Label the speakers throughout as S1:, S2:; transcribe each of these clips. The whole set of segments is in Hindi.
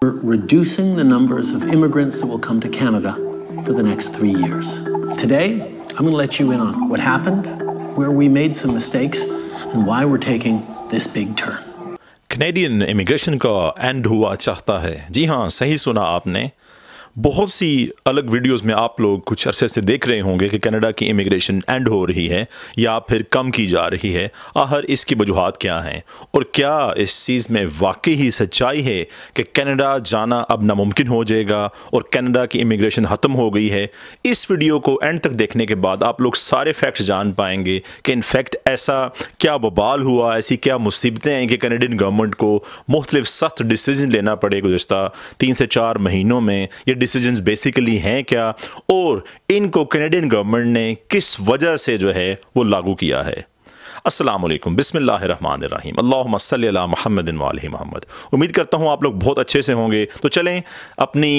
S1: We're reducing the numbers of immigrants that will come to Canada for the next three years. Today, I'm going to let you in on what happened, where we made some mistakes, and why we're taking this big turn. Canadian immigration का end हुआ चाहता है जी हाँ सही सुना आपने बहुत सी अलग वीडियोस में आप लोग कुछ अरसे से देख रहे होंगे कि कनाडा की इमिग्रेशन एंड हो रही है या फिर कम की जा रही है आहर इसकी वजूहत क्या हैं और क्या इस चीज़ में वाकई ही सच्चाई है कि कनाडा जाना अब नामुमकिन हो जाएगा और कनाडा की इमिग्रेशन ख़त्म हो गई है इस वीडियो को एंड तक देखने के बाद आप लोग सारे फैक्ट्स जान पाएंगे कि इनफैक्ट ऐसा क्या बबाल हुआ ऐसी क्या मुसीबतें हैं कि कैनेडियन गवर्नमेंट को मुख्तलिफ सख्त डिसीजन लेना पड़े गुजशत तीन से चार महीनों में यह डिसीजंस बेसिकली हैं क्या और इनको कैनेडियन गवर्नमेंट ने किस वजह से जो है वो लागू किया है असलम वालेकुम बिस्मिल्लाहमान रहीम अल्लाहुम्मा उम्मीद करता हूँ आप लोग बहुत अच्छे से होंगे तो चलें अपनी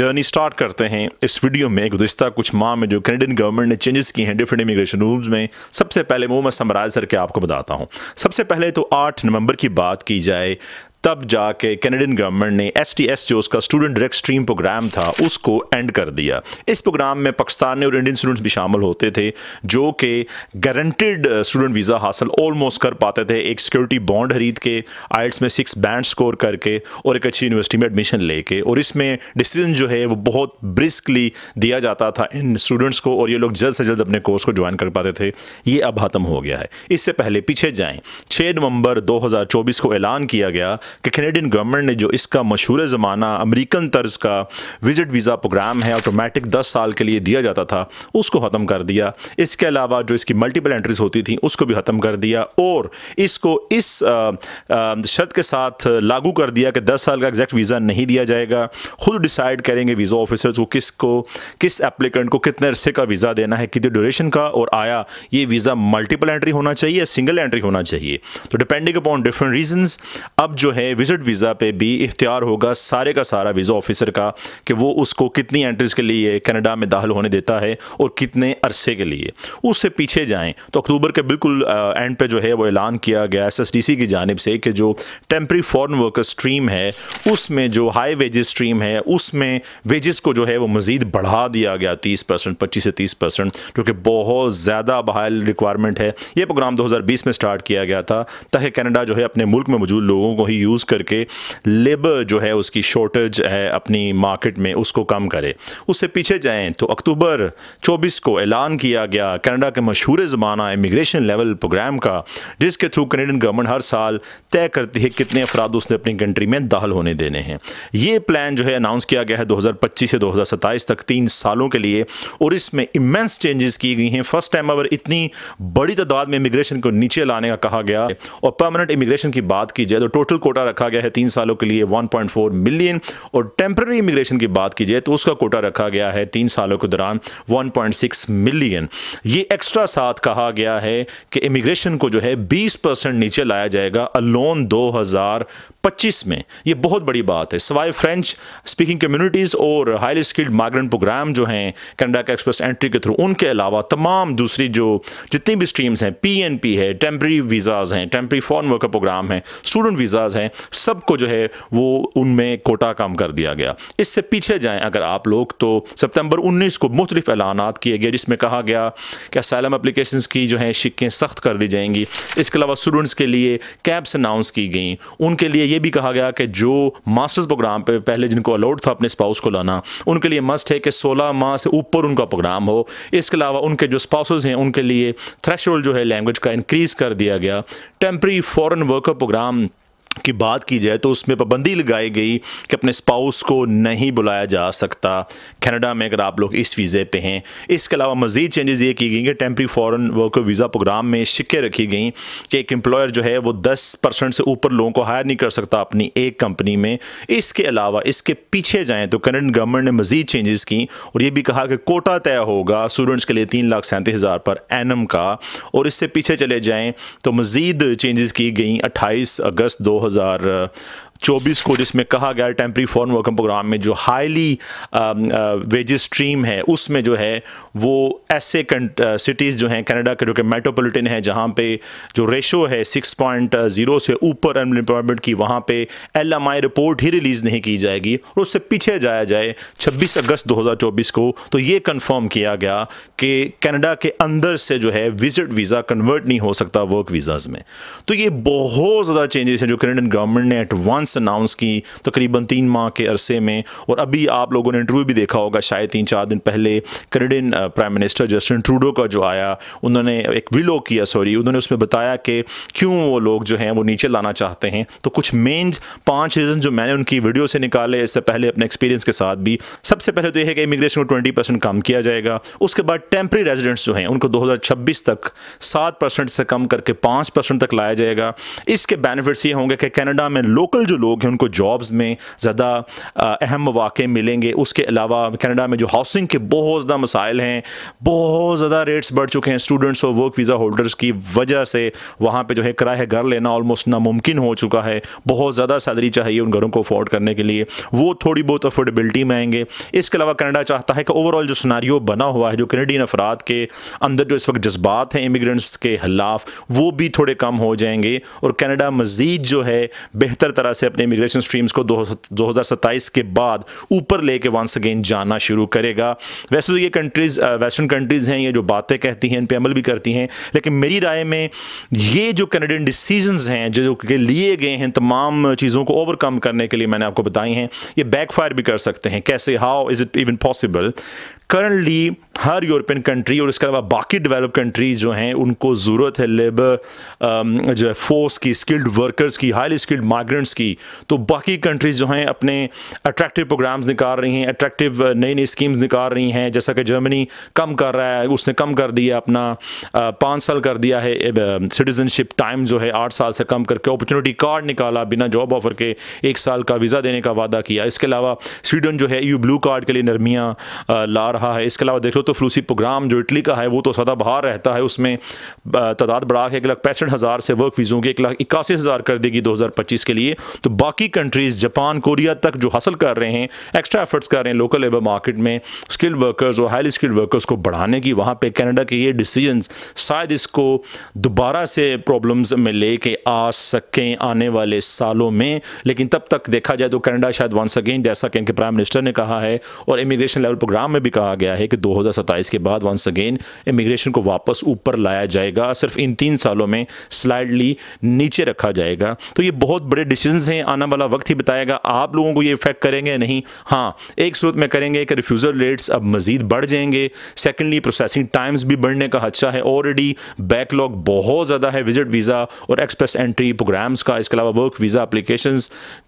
S1: जर्नी स्टार्ट करते हैं इस वीडियो में गुजशत कुछ माह में जो कैनेडियन गवर्नमेंट ने चेंजेस किए हैं डिफरेंट इमिग्रेशन रूल्स में सबसे पहले वो मैं समराइज करके आपको बताता हूँ सबसे पहले तो आठ नवंबर की बात की जाए तब जाके कैनेडियन गवर्नमेंट ने एस टी एस जो उसका स्टूडेंट डायरेक्ट स्ट्रीम प्रोग्राम था उसको एंड कर दिया इस प्रोग्राम में पाकिस्तानी और इंडियन स्टूडेंट्स भी शामिल होते थे जो कि गारंटेड स्टूडेंट वीज़ा हासिल ऑलमोस्ट कर पाते थे एक सिक्योरिटी बॉन्ड खरीद के आइट्स में सिक्स बैंड स्कोर करके और एक अच्छी यूनिवर्सिटी में एडमिशन लेके और इसमें डिसीजन जो है वो बहुत ब्रिस्कली दिया जाता था इन स्टूडेंट्स को और ये लोग जल्द से जल्द अपने कोर्स को ज्वाइन कर पाते थे ये अब ख़त्म हो गया है इससे पहले पीछे जाएँ छः नवंबर दो को ऐलान किया गया कि कैनेडियन गवर्नमेंट ने जो इसका मशहूर ज़माना अमेरिकन तर्ज का विज़िट वीज़ा प्रोग्राम है ऑटोमेटिक दस साल के लिए दिया जाता था उसको ख़त्म कर दिया इसके अलावा जो इसकी मल्टीपल एंट्रीज होती थी उसको भी ख़त्म कर दिया और इसको इस शर्त के साथ लागू कर दिया कि दस साल का एग्जैक्ट वीज़ा नहीं दिया जाएगा खुद डिसाइड करेंगे वीज़ा ऑफिसर्स को किस को किस एप्लीकेंट को कितने अरसे का वीज़ा देना है कितने ड्यूरेशन का और आया ये वीज़ा मल्टीपल एंट्री होना चाहिए या सिंगल एंट्री होना चाहिए तो डिपेंडिंग अपॉन डिफरेंट रीजंस अब जो है है विजिट वीज़ा पे भी इख्तियार होगा सारे का सारा वीज़ा ऑफिसर का कि वो उसको कितनी एंट्रीज़ के लिए कनाडा में दाखिल होने देता है और कितने अरसे के लिए उससे पीछे जाएं तो अक्टूबर के बिल्कुल एंड पे जो है वो ऐलान किया गया एस की जानब से कि जो टेम्प्री फॉरन वर्कर स्ट्रीम है उसमें जो हाई वेजेस स्ट्रीम है उसमें वेजेस को जो है वो मज़ीद बढ़ा दिया गया तीस परसेंट पच्चीस से तीस परसेंट जो कि बहुत ज़्यादा बहाल रिक्वायरमेंट है ये प्रोग्राम दो हज़ार बीस में स्टार्ट किया गया था ताकि कनाडा जो है अपने मुल्क में मौजूद लोगों को ही यूज़ यूज़ करके लेबर जो है उसकी शॉर्टेज है अपनी मार्केट में उसको कम करे उससे पीछे जाएं तो अक्टूबर चौबीस को ऐलान किया गया कनाडा के मशहूर ज़माना इमिग्रेशन लेवल प्रोग्राम का जिसके थ्रू कनेडियन गवर्नमेंट हर साल तय करती है कितने अफराद उसने अपनी कंट्री में दाहल होने देने हैं ये प्लान जो है अनाउंस किया गया है दो से दो तक तीन सालों के लिए और इसमें इमेंस चेंजेस की गई हैं फर्स्ट टाइम अगर इतनी बड़ी तादाद में इमिग्रेशन को नीचे लाने का कहा गया और परमानेंट इमिग्रेशन की बात की जाए तो टोटल कोटा कोटा रखा गया है तीन सालों के लिए 1.4 मिलियन और टेम्प्ररी इमिग्रेशन की बात कीजिए तो उसका कोटा रखा गया है तीन सालों के दौरान 1.6 मिलियन ये एक्स्ट्रा साथ कहा गया है कि इमिग्रेशन को जो है 20 परसेंट नीचे लाया जाएगा अलोन 2025 में ये बहुत बड़ी बात है सवाए फ्रेंच स्पीकिंग कम्युनिटीज़ और हाईली स्किल्ड माइग्रेंट प्रोग्राम जो हैं कनाडा का एक्सप्रेस एंट्री के थ्रू उनके अलावा तमाम दूसरी जो जितनी भी स्ट्रीम्स हैं पी है टेम्प्री वीज़ाज़ हैं टेम्प्री फॉरन वर्कर प्रोग्राम हैं स्टूडेंट वीज़ाज़ हैं सबको जो है वो उनमें कोटा काम कर दिया गया इससे पीछे जाएं अगर आप लोग तो सितंबर 19 को मुख्तलिफ ऐलान किए गए जिसमें कहा गया कि असैलम अप्लीकेशन की जो है शिक्कें सख्त कर दी जाएंगी इसके अलावा स्टूडेंट्स के लिए कैब्स अनाउंस की गई उनके लिए ये भी कहा गया कि जो मास्टर्स प्रोग्राम पर पहले जिनको अलाउड था अपने स्पाउस को लाना उनके लिए मस्ट है कि सोलह माह से ऊपर उनका प्रोग्राम हो इसके अलावा उनके जो स्पाउस हैं उनके लिए थ्रेश जो है लैंग्वेज का इंक्रीज़ कर दिया गया टेम्प्री फॉरन वर्कर प्रोग्राम की बात की जाए तो उसमें पाबंदी लगाई गई कि अपने स्पाउस को नहीं बुलाया जा सकता कनाडा में अगर आप लोग इस वीज़े पे हैं इसके अलावा मज़ीद चेंजेस ये की गई कि temporary foreign worker visa programme में शिक्के रखी गई कि एक एम्प्लॉयर जो है वो दस परसेंट से ऊपर लोगों को हायर नहीं कर सकता अपनी एक कंपनी में इसके अलावा इसके पीछे जाएँ तो कनेडन गवर्नमेंट ने मज़ीद चेंजेस की और ये भी कहा कि कोटा तय होगा स्टूडेंट्स के लिए तीन लाख सैंतीस हज़ार पर एन का और इससे पीछे चले जाएँ तो मज़ीद चेंजेस की गई अट्ठाईस अगस्त दो हज़ार चौबीस को जिसमें कहा गया टेम्प्री फॉरन वर्कर प्रोग्राम में जो हाईली वेजेस स्ट्रीम है उसमें जो है वो ऐसे सिटीज़ uh, जो हैं कनाडा के जो कि मेट्रोपोलिटन है जहाँ पे जो रेशो है सिक्स पॉइंट जीरो से ऊपर अनएम्प्लॉयमेंट की वहाँ पे आई रिपोर्ट ही रिलीज़ नहीं की जाएगी और उससे पीछे जाया जाए छब्बीस अगस्त दो हज़ार चौबीस को तो ये कन्फर्म किया गया कि कनाडा के अंदर से जो है विजिट वीज़ा कन्वर्ट नहीं हो सकता वर्क वीज़ाज़ में तो ये बहुत ज़्यादा चेंजेस हैं जो कैनेडन गवर्नमेंट ने एट वंस डेट्स अनाउंस की तकरीबन तीन माह के अरसे में और अभी आप लोगों ने इंटरव्यू भी देखा होगा शायद तीन चार दिन पहले Canadian prime minister Justin Trudeau का जो आया उन्होंने एक विलो किया सॉरी उन्होंने उसमें बताया कि क्यों वो लोग जो हैं वो नीचे लाना चाहते हैं तो कुछ मेन पाँच रीज़न जो मैंने उनकी वीडियो से निकाले इससे पहले अपने एक्सपीरियंस के साथ भी सबसे पहले तो यह है कि इमिग्रेशन को ट्वेंटी परसेंट कम किया जाएगा उसके बाद टेम्प्री रेजिडेंट्स जो हैं उनको दो हज़ार छब्बीस तक सात परसेंट से कम करके पाँच परसेंट तक लाया जाएगा इसके बेनिफिट्स ये होंगे कि कनाडा में लोकल जो लोग हैं उनको जॉब्स में ज़्यादा अहम मौाक़े मिलेंगे उसके अलावा कनाडा में जो हाउसिंग के बहुत ज़्यादा मसाइल हैं बहुत ज़्यादा रेट्स बढ़ चुके हैं स्टूडेंट्स और वर्क वीज़ा होल्डर्स की वजह से वहाँ पर जो है किराए घर लेना ऑलमोस्ट नामुमकिन हो चुका है बहुत ज़्यादा सैलरी चाहिए उन घरों को अफोर्ड करने के लिए वो थोड़ी बहुत अफोर्डेबिलिटी में आएंगे इसके अलावा कनाडा चाहता है कि ओवरऑल जो सुनारियो बना हुआ है जो कनेडियन अफराद के अंदर जो इस वक्त जज्बात हैं इमिग्रेंट्स के खिलाफ वो भी थोड़े कम हो जाएंगे और कनाडा मज़ीद जो है बेहतर तरह से से अपने इमिग्रेशन स्ट्रीम्स को दो, के बाद ऊपर लेके वंस अगेन जाना शुरू करेगा वैसे तो ये कंट्रीज़ वेस्टर्न कंट्रीज़ हैं ये जो बातें कहती हैं इन पर अमल भी करती हैं लेकिन मेरी राय में ये जो कैनेडियन डिसीजन हैं जो कि लिए गए हैं तमाम चीज़ों को ओवरकम करने के लिए मैंने आपको बताई हैं ये बैकफायर भी कर सकते हैं कैसे how is it even possible currently हर यूरोपियन कंट्री और इसके अलावा बाकी डेवलप कंट्रीज जो हैं उनको ज़रूरत है लेबर um, जो है फोर्स की स्किल्ड वर्कर्स की हाईली स्किल्ड माइग्रेंट्स की तो बाकी कंट्रीज जो हैं अपने अट्रैक्टिव प्रोग्राम्स निकाल रही हैं अट्रैक्टिव नई नई स्कीम्स निकाल रही हैं जैसा कि जर्मनी कम कर रहा है उसने कम कर दिया अपना uh, पाँच साल कर दिया है सिटीजनशिप टाइम um, जो है आठ साल से कम करके अपॉर्चुनिटी कार्ड निकाला बिना जॉब ऑफर के एक साल का वीज़ा देने का वादा किया इसके अलावा स्वीडन जो है यू ब्लू कार्ड के लिए नरमियाँ uh, ला रहा है इसके अलावा देख लो तो फलूसी प्रोग्राम जो इटली का है वो तो सदा बाहर रहता है उसमें तादाद बढ़ा के एक लाख पैंसठ हज़ार से वर्क वीज़ों की एक लाख इक्यासी हज़ार कर देगी दो हज़ार पच्चीस के लिए तो बाकी कंट्रीज़ जापान कोरिया तक जो हासिल कर रहे हैं एक्स्ट्रा एफर्ट्स कर रहे हैं लोकल लेबर मार्केट में स्किल्ड वर्कर्स और हाईली स्किल्ड वर्कर्स को बढ़ाने की वहाँ पर कैनेडा के ये डिसीजन शायद इसको दोबारा से प्रॉब्लम्स में ले के आ सकें आने वाले सालों में लेकिन तब तक देखा जाए तो कैनेडा शायद वंस अगेन जैसा कि इनके प्राइम मिनिस्टर ने कहा है और इमिग्रेशन लेवल प्रोग्राम में भी कहा कहा गया है कि 2027 के बाद वंस अगेन इमिग्रेशन को वापस ऊपर लाया जाएगा सिर्फ इन तीन सालों में स्लाइडली नीचे रखा जाएगा तो ये बहुत बड़े डिसीजन हैं आने वाला वक्त ही बताएगा आप लोगों को ये इफेक्ट करेंगे या नहीं हाँ एक सूरत में करेंगे कि रिफ्यूज़ल रेट्स अब मज़ीद बढ़ जाएंगे सेकेंडली प्रोसेसिंग टाइम्स भी बढ़ने का अच्छा है ऑलरेडी बैकलॉग बहुत ज़्यादा है विजिट वीज़ा और एक्सप्रेस एंट्री प्रोग्राम्स का इसके अलावा वर्क वीज़ा अप्लीकेशन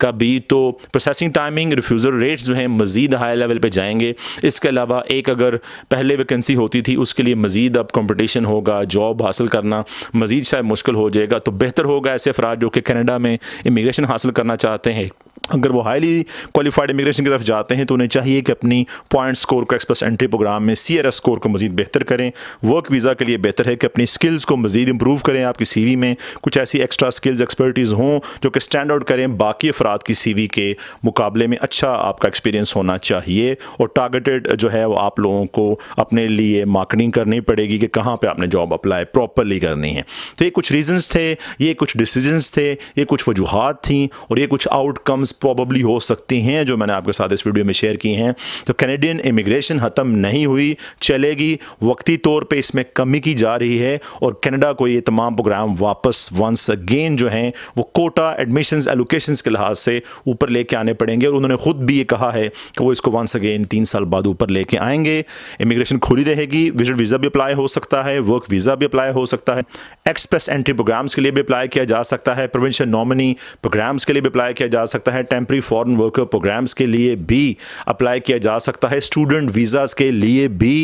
S1: का भी तो प्रोसेसिंग टाइमिंग रिफ्यूज़ल रेट्स जो हैं मज़ीद हाई लेवल पर जाएंगे इसके अलावा एक अगर पहले वैकेंसी होती थी उसके लिए मज़ीद अब कंपटीशन होगा जॉब हासिल करना मज़ीद शायद मुश्किल हो जाएगा तो बेहतर होगा ऐसे अफराद जो कि कनाडा में इमिग्रेशन हासिल करना चाहते हैं अगर वो हाईली क्वालिफाइड इमिग्रेशन की तरफ जाते हैं तो उन्हें चाहिए कि अपनी पॉइंट स्कोर को एक्सप्रेस एंट्री प्रोग्राम में सी आर एस स्कोर को मजीद बेहतर करें वर्क वीज़ा के लिए बेहतर है कि अपनी स्किल्स को मजीद इंप्रूव करें आपकी सी वी में कुछ ऐसी एक्स्ट्रा स्किल्स एक्सपर्टीज़ हों जो कि स्टैंड आउट करें बाकी अफराद की सी वी के मुकाबले में अच्छा आपका एक्सपीरियंस होना चाहिए और टारगेटेड जो है वो आप लोगों को अपने लिए मार्केटिंग करनी पड़ेगी कि कहाँ पर आपने जॉब अप्लाई प्रॉपरली करनी है तो ये कुछ रीजन्स थे ये कुछ डिसीजनस थे ये कुछ वजूहत थी और ये कुछ आउटकम्स प्रॉबली हो सकती हैं जो मैंने आपके साथ इस वीडियो में शेयर की हैं तो कैनेडियन इमिग्रेशन ख़त्म नहीं हुई चलेगी वक्ती तौर पर इसमें कमी की जा रही है और कनाडा को ये तमाम प्रोग्राम वापस वंस अगेन जो हैं वो कोटा एडमिशन एलोकेशन के लिहाज से ऊपर लेके आने पड़ेंगे और उन्होंने ख़ुद भी ये कहा है कि वो इसको वंस अगेन तीन साल बाद ऊपर लेके आएंगे इमिग्रेशन खुली रहेगी विजिट वीज़ा भी अप्लाई हो सकता है वर्क वीज़ा भी अप्लाई हो सकता है एक्सप्रेस एंट्री प्रोग्राम्स के लिए भी अप्लाई किया जा सकता है प्रोविंशियल नॉमिनी प्रोग्राम्स के लिए भी अप्लाई किया जा सकता है टेम्प्री फॉरन वर्कर प्रोग्राम्स के लिए भी अप्लाई किया जा सकता है स्टूडेंट वीज़ाज़ के लिए भी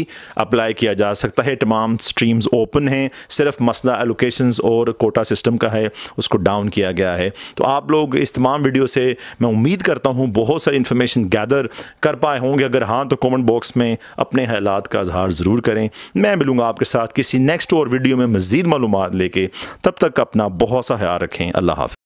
S1: अप्लाई किया जा सकता है तमाम स्ट्रीम्स ओपन हैं सिर्फ मसला एलोकेशन और कोटा सिस्टम का है उसको डाउन किया गया है तो आप लोग इस तमाम वीडियो से मैं उम्मीद करता हूँ बहुत सारी इन्फॉर्मेशन गैदर कर पाए होंगे अगर हाँ तो कॉमेंट बॉक्स में अपने हालात का इजहार ज़रूर करें मैं मिलूँगा आपके साथ किसी नेक्स्ट और वीडियो में मज़ीद मालूम लेके तब तक अपना बहुत सा ख्याल रखें अल्लाह हाफ़